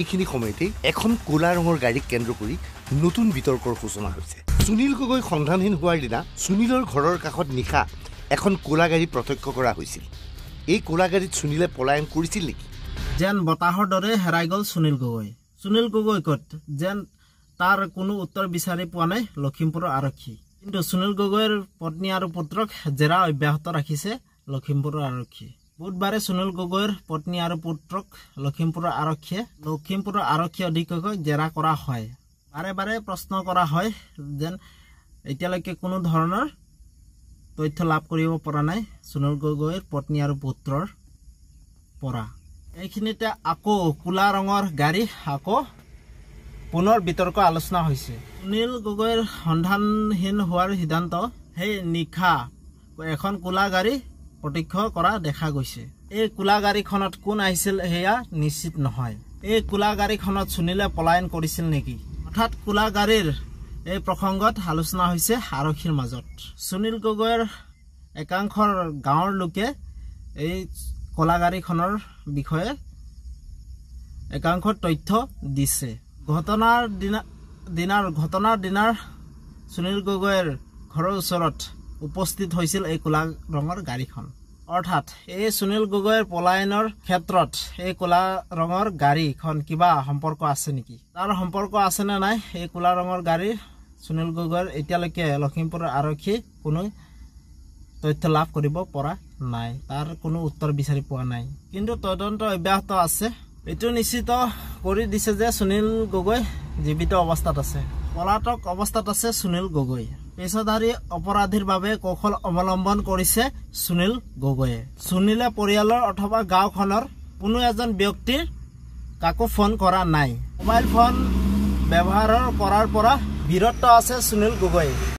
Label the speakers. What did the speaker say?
Speaker 1: এইখিনি সময়তেই এখন ক'লা ৰঙৰ গাড়ীক কেন্দ্ৰ কৰি নতুন বিতৰ্কৰ সূচনা হৈছে সুনীল গগৈ সন্ধানহীন হোৱাৰ দিনা সুনীলৰ ঘৰৰ কাষত নিশা এখন ক'লা গাড়ী প্ৰত্যক্ষ কৰা হৈছিল এই ক'লা গাড়ীত সুনীলে পলায়ন কৰিছিল নেকি যেন বতাহৰ দৰে হেৰাই গ'ল
Speaker 2: সুনীল গগৈ সুনীল গগৈ ক'ত যেন তাৰ কোনো উত্তৰ বিচাৰি পোৱা নাই লখিমপুৰৰ আৰক্ষী কিন্তু সুনীল গগৈৰ পত্নী আৰু পুত্ৰক জেৰা অব্যাহত ৰাখিছে লখিমপুৰৰ আৰক্ষী বুধবাৰে সুনীল গগৈৰ পত্নী আৰু পুত্ৰক লখিমপুৰৰ আৰক্ষীয়ে লখিমপুৰৰ আৰক্ষী অধীক্ষকক জেৰা কৰা হয় বাৰে বাৰে প্ৰশ্ন কৰা হয় যেন এতিয়ালৈকে কোনো ধৰণৰ তথ্য লাভ কৰিব পৰা নাই সুনীল গগৈৰ পত্নী আৰু পুত্ৰৰ পৰা এইখিনিতে আকৌ কোলা ৰঙৰ গাড়ী আকৌ পুনৰ বিতৰ্ক আলোচনা হৈছে সুনীল গগৈৰ সন্ধানহীন হোৱাৰ সিদ্ধান্ত সেই নিশা এখন কোলা গাড়ী প্ৰত্যক্ষ কৰা দেখা গৈছে এই কোলা গাড়ীখনত কোন আহিছিল সেয়া নিশ্চিত নহয় এই কোলা গাড়ীখনত সুনীলে পলায়ন কৰিছিল নেকি অৰ্থাৎ কোলা গাড়ীৰ এই প্ৰসংগত আলোচনা হৈছে আৰক্ষীৰ মাজত সুনীল গগৈৰ একাংশৰ গাঁৱৰ লোকে এই কলা গাড়ীখনৰ বিষয়ে একাংশ তথ্য দিছে ঘটনাৰ দিনা দিনাৰ ঘটনাৰ দিনাৰ সুনীল গগৈৰ ঘৰৰ ওচৰত উপস্থিত হৈছিল এই কোলা ৰঙৰ গাড়ীখন অৰ্থাৎ এই সুনীল গগৈৰ পলায়নৰ ক্ষেত্ৰত এই কোলা ৰঙৰ গাড়ীখন কিবা সম্পৰ্ক আছে নেকি তাৰ সম্পৰ্ক আছে না নাই এই কোলা ৰঙৰ গাড়ী সুনীল গগৈৰ এতিয়ালৈকে লখিমপুৰ আৰক্ষী কোনো তথ্য লাভ কৰিব পৰা নাই তাৰ কোনো উত্তৰ বিচাৰি পোৱা নাই কিন্তু তদন্ত অব্যাহত আছে এইটো নিশ্চিত কৰি দিছে যে সুনীল গগৈ জীৱিত অৱস্থাত আছে পলাতক অৱস্থাত আছে সুনীল গগৈ অপৰাধীৰ বাবে কৌশল অৱলম্বন কৰিছে সুনীল গগৈয়ে সুনীলে পৰিয়ালৰ অথবা গাঁওখনৰ কোনো এজন ব্যক্তিৰ কাকো ফোন কৰা নাই মোবাইল ফোন ব্যবহাৰ কৰাৰ পৰা বীৰত্ব আছে সুনীল গগৈ